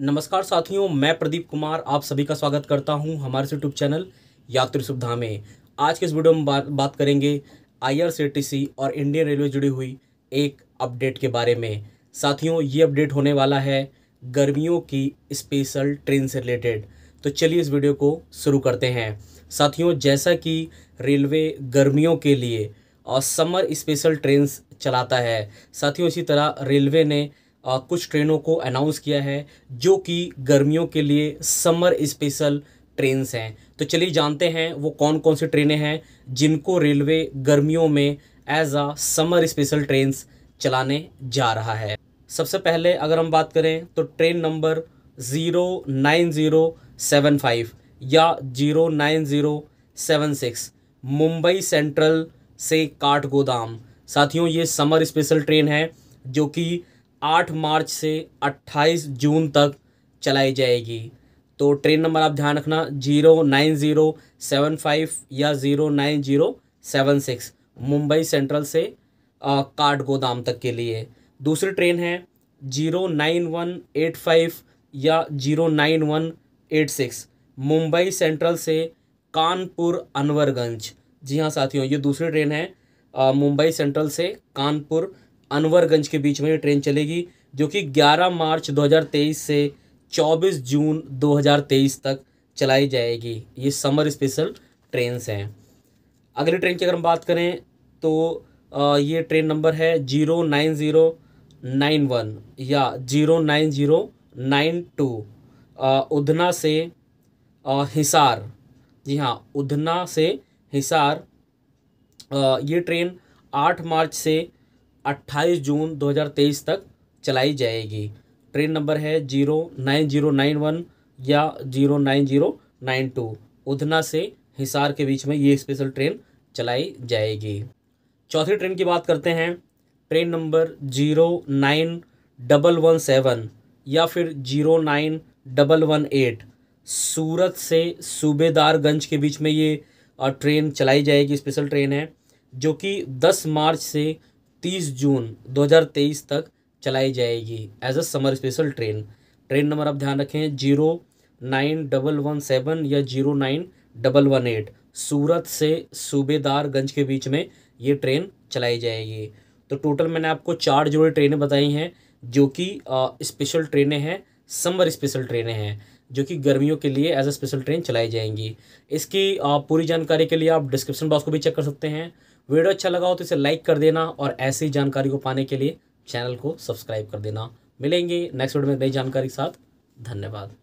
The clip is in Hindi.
नमस्कार साथियों मैं प्रदीप कुमार आप सभी का स्वागत करता हूं हमारे यूट्यूब चैनल यात्री सुविधा में आज के इस वीडियो में बात बात करेंगे आईआरसीटीसी और इंडियन रेलवे जुड़ी हुई एक अपडेट के बारे में साथियों ये अपडेट होने वाला है गर्मियों की स्पेशल ट्रेन से रिलेटेड तो चलिए इस वीडियो को शुरू करते हैं साथियों जैसा कि रेलवे गर्मियों के लिए और समर स्पेशल ट्रेन चलाता है साथियों इसी तरह रेलवे ने आ, कुछ ट्रेनों को अनाउंस किया है जो कि गर्मियों के लिए समर स्पेशल ट्रेन्स हैं तो चलिए जानते हैं वो कौन कौन सी ट्रेनें हैं जिनको रेलवे गर्मियों में as a summer special trains चलाने जा रहा है सबसे पहले अगर हम बात करें तो train number zero nine zero seven five या zero nine zero seven six Mumbai Central से काठगोदाम साथियों ये समर स्पेशल ट्रेन है जो कि आठ मार्च से अट्ठाईस जून तक चलाई जाएगी तो ट्रेन नंबर आप ध्यान रखना zero nine zero seven five या zero nine zero seven six Mumbai Central से काट गोदाम तक के लिए दूसरी ट्रेन है zero nine one eight five या zero nine one eight six Mumbai Central से कानपुर अनवरगंज जी हाँ साथियों ये दूसरी ट्रेन है मुंबई सेंट्रल से कानपुर अनवरगंज के बीच में ये ट्रेन चलेगी जो कि 11 मार्च 2023 से 24 जून 2023 तक चलाई जाएगी ये समर स्पेशल ट्रेन हैं अगली ट्रेन की अगर हम बात करें तो ये ट्रेन नंबर है zero nine zero nine one या zero nine zero nine two Udhna से हिसार जी हाँ उधना से हिसार ये ट्रेन आठ मार्च से 28 जून 2023 तक चलाई जाएगी ट्रेन नंबर है zero nine zero nine one या zero nine zero nine two Udhna से हिसार के बीच में ये स्पेशल ट्रेन चलाई जाएगी चौथी ट्रेन की बात करते हैं train number zero nine double one seven या फिर zero nine double one eight Surat से सूबेदारगंज के बीच में ये ट्रेन चलाई जाएगी स्पेशल ट्रेन है जो कि दस मार्च से 30 जून 2023 तक चलाई जाएगी as a summer special train train number आप ध्यान रखें zero nine double one seven या zero nine double one eight Surat से सूबेदारगंज के बीच में ये ट्रेन चलाई जाएगी तो टोटल मैंने आपको चार जोड़ी ट्रेनें बताई हैं जो कि स्पेशल ट्रेनें हैं समर स्पेशल ट्रेनें हैं जो कि गर्मियों के लिए एज अ स्पेशल ट्रेन चलाई जाएंगी इसकी आ, पूरी जानकारी के लिए आप डिस्क्रिप्शन बॉक्स को भी चेक कर सकते हैं वीडियो अच्छा लगा हो तो इसे लाइक कर देना और ऐसी जानकारी को पाने के लिए चैनल को सब्सक्राइब कर देना मिलेंगे नेक्स्ट वीडियो में नई जानकारी के साथ धन्यवाद